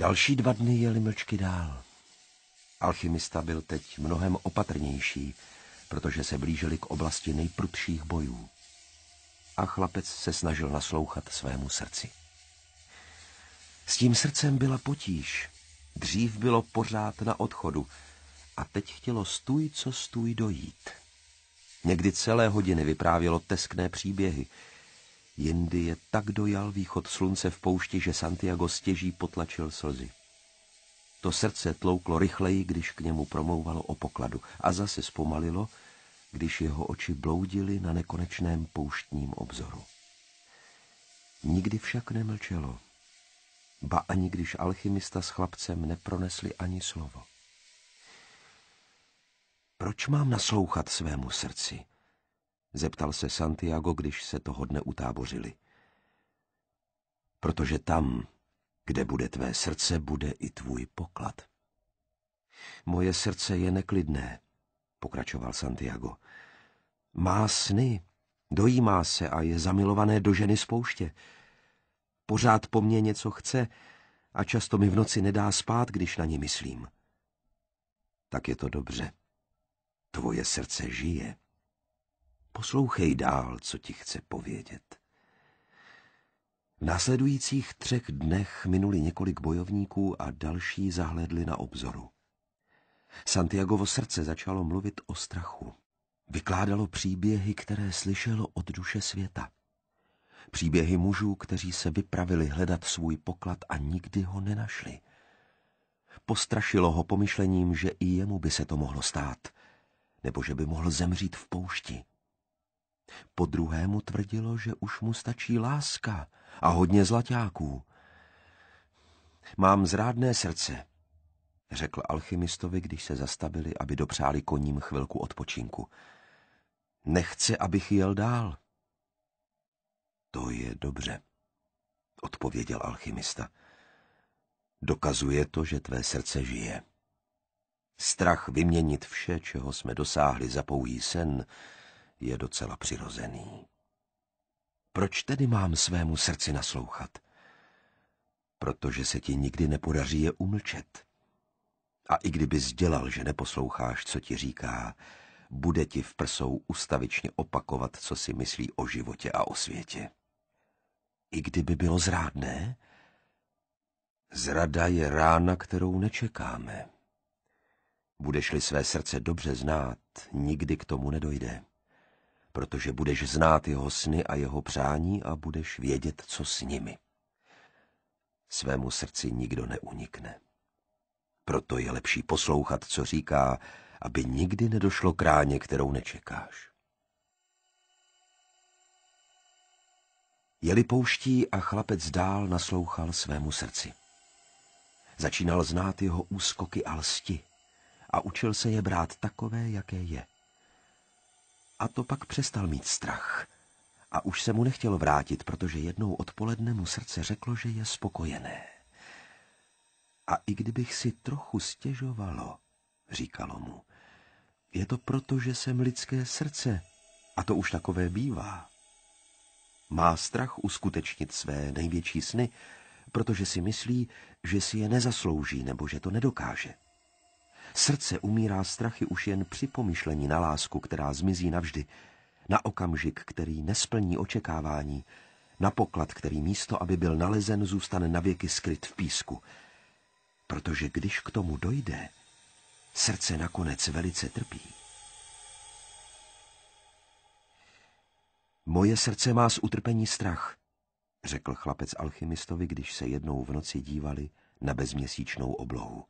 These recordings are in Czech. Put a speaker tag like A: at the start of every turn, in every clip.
A: Další dva dny jeli mlčky dál. Alchymista byl teď mnohem opatrnější, protože se blížili k oblasti nejprudších bojů. A chlapec se snažil naslouchat svému srdci. S tím srdcem byla potíž. Dřív bylo pořád na odchodu a teď chtělo stůj, co stůj dojít. Někdy celé hodiny vyprávělo teskné příběhy, Jindy je tak dojal východ slunce v poušti, že Santiago stěží potlačil slzy. To srdce tlouklo rychleji, když k němu promlouvalo o pokladu a zase zpomalilo, když jeho oči bloudily na nekonečném pouštním obzoru. Nikdy však nemlčelo, ba ani když alchymista s chlapcem nepronesli ani slovo. Proč mám naslouchat svému srdci? Zeptal se Santiago, když se toho dne utábořili. Protože tam, kde bude tvé srdce, bude i tvůj poklad. Moje srdce je neklidné, pokračoval Santiago. Má sny, dojímá se a je zamilované do ženy z pouště. Pořád po mně něco chce a často mi v noci nedá spát, když na ní myslím. Tak je to dobře. Tvoje srdce žije. Poslouchej dál, co ti chce povědět. V následujících třech dnech minuli několik bojovníků a další zahledli na obzoru. Santiagovo srdce začalo mluvit o strachu. Vykládalo příběhy, které slyšelo od duše světa. Příběhy mužů, kteří se vypravili hledat svůj poklad a nikdy ho nenašli. Postrašilo ho pomyšlením, že i jemu by se to mohlo stát, nebo že by mohl zemřít v poušti. Po druhému tvrdilo, že už mu stačí láska a hodně zlaťáků. Mám zrádné srdce, řekl alchymistovi, když se zastavili, aby dopřáli koním chvilku odpočinku. Nechce, abych jel dál. To je dobře, odpověděl alchymista. Dokazuje to, že tvé srdce žije. Strach vyměnit vše, čeho jsme dosáhli za pouhý sen, je docela přirozený. Proč tedy mám svému srdci naslouchat? Protože se ti nikdy nepodaří je umlčet. A i kdyby sdělal, že neposloucháš, co ti říká, bude ti v prsou ustavičně opakovat, co si myslí o životě a o světě. I kdyby bylo zrádné, zrada je rána, kterou nečekáme. Budeš-li své srdce dobře znát, nikdy k tomu nedojde protože budeš znát jeho sny a jeho přání a budeš vědět, co s nimi. Svému srdci nikdo neunikne. Proto je lepší poslouchat, co říká, aby nikdy nedošlo k ráně, kterou nečekáš. Jeli pouští a chlapec dál naslouchal svému srdci. Začínal znát jeho úskoky a lsti a učil se je brát takové, jaké je a to pak přestal mít strach. A už se mu nechtělo vrátit, protože jednou odpoledne mu srdce řeklo, že je spokojené. A i kdybych si trochu stěžovalo, říkalo mu, je to proto, že jsem lidské srdce, a to už takové bývá. Má strach uskutečnit své největší sny, protože si myslí, že si je nezaslouží nebo že to nedokáže. Srdce umírá strachy už jen při pomyšlení na lásku, která zmizí navždy, na okamžik, který nesplní očekávání, na poklad, který místo, aby byl nalezen, zůstane navěky skryt v písku. Protože když k tomu dojde, srdce nakonec velice trpí. Moje srdce má z utrpení strach, řekl chlapec alchymistovi, když se jednou v noci dívali na bezměsíčnou oblohu.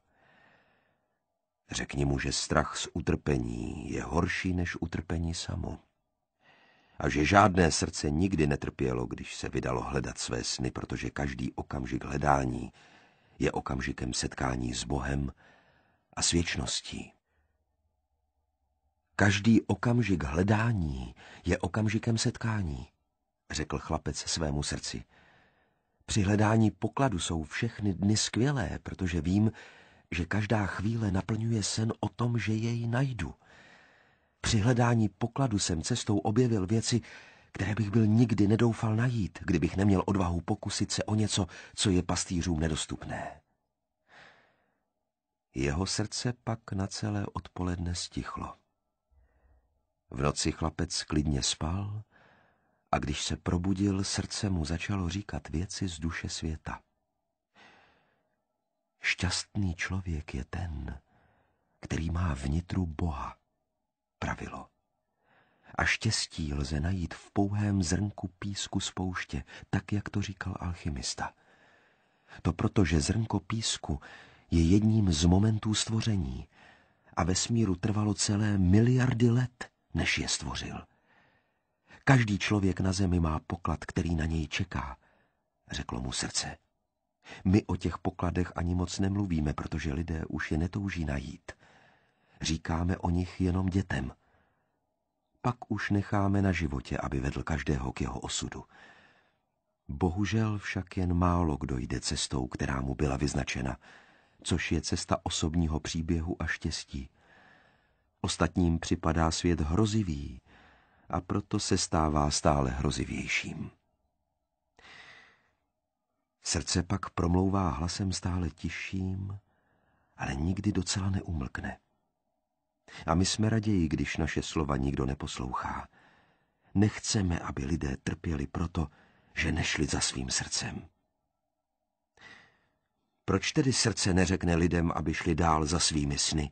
A: Řekni mu, že strach z utrpení je horší než utrpení samo. A že žádné srdce nikdy netrpělo, když se vydalo hledat své sny, protože každý okamžik hledání je okamžikem setkání s Bohem a s věčností. Každý okamžik hledání je okamžikem setkání, řekl chlapec svému srdci. Při hledání pokladu jsou všechny dny skvělé, protože vím, že každá chvíle naplňuje sen o tom, že jej najdu. Při hledání pokladu jsem cestou objevil věci, které bych byl nikdy nedoufal najít, kdybych neměl odvahu pokusit se o něco, co je pastýřům nedostupné. Jeho srdce pak na celé odpoledne stichlo. V noci chlapec klidně spal a když se probudil, srdce mu začalo říkat věci z duše světa. Šťastný člověk je ten, který má vnitru Boha, pravilo. A štěstí lze najít v pouhém zrnku písku z pouště, tak jak to říkal alchymista. To proto, že zrnko písku je jedním z momentů stvoření a vesmíru trvalo celé miliardy let, než je stvořil. Každý člověk na zemi má poklad, který na něj čeká, řeklo mu srdce. My o těch pokladech ani moc nemluvíme, protože lidé už je netouží najít. Říkáme o nich jenom dětem. Pak už necháme na životě, aby vedl každého k jeho osudu. Bohužel však jen málo kdo jde cestou, která mu byla vyznačena, což je cesta osobního příběhu a štěstí. Ostatním připadá svět hrozivý a proto se stává stále hrozivějším. Srdce pak promlouvá hlasem stále tišším, ale nikdy docela neumlkne. A my jsme raději, když naše slova nikdo neposlouchá. Nechceme, aby lidé trpěli proto, že nešli za svým srdcem. Proč tedy srdce neřekne lidem, aby šli dál za svými sny?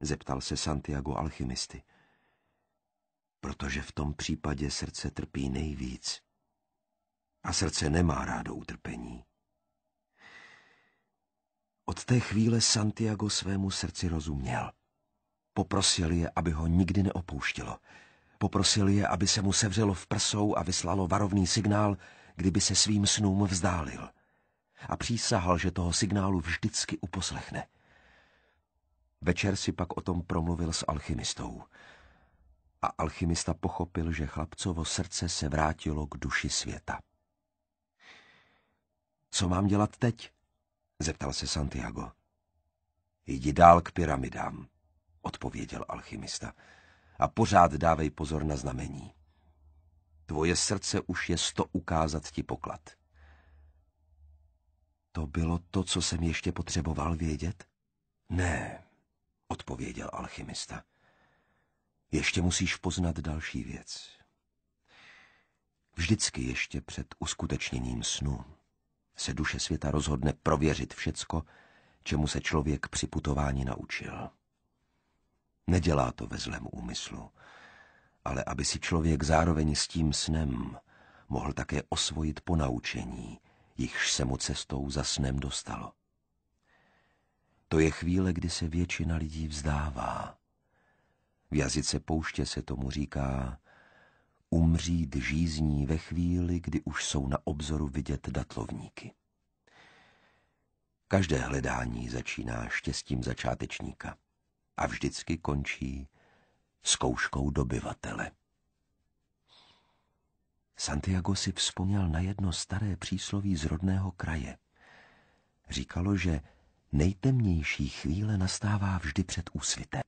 A: zeptal se Santiago alchymisty. Protože v tom případě srdce trpí nejvíc a srdce nemá rádo utrpení. Od té chvíle Santiago svému srdci rozuměl. Poprosil je, aby ho nikdy neopouštělo. Poprosil je, aby se mu sevřelo v prsou a vyslalo varovný signál, kdyby se svým snům vzdálil. A přísahal, že toho signálu vždycky uposlechne. Večer si pak o tom promluvil s alchymistou. A alchymista pochopil, že chlapcovo srdce se vrátilo k duši světa. Co mám dělat teď? Zeptal se Santiago. Jdi dál k pyramidám, odpověděl alchymista. A pořád dávej pozor na znamení. Tvoje srdce už je sto ukázat ti poklad. To bylo to, co jsem ještě potřeboval vědět? Ne, odpověděl alchymista. Ještě musíš poznat další věc. Vždycky ještě před uskutečněním snu se duše světa rozhodne prověřit všecko, čemu se člověk při putování naučil. Nedělá to ve zlém úmyslu, ale aby si člověk zároveň s tím snem mohl také osvojit ponaučení, jichž se mu cestou za snem dostalo. To je chvíle, kdy se většina lidí vzdává. V jazyce pouště se tomu říká umřít žízní ve chvíli, kdy už jsou na obzoru vidět datlovníky. Každé hledání začíná štěstím začátečníka a vždycky končí zkouškou dobyvatele. Santiago si vzpomněl na jedno staré přísloví z rodného kraje. Říkalo, že nejtemnější chvíle nastává vždy před úsvitem.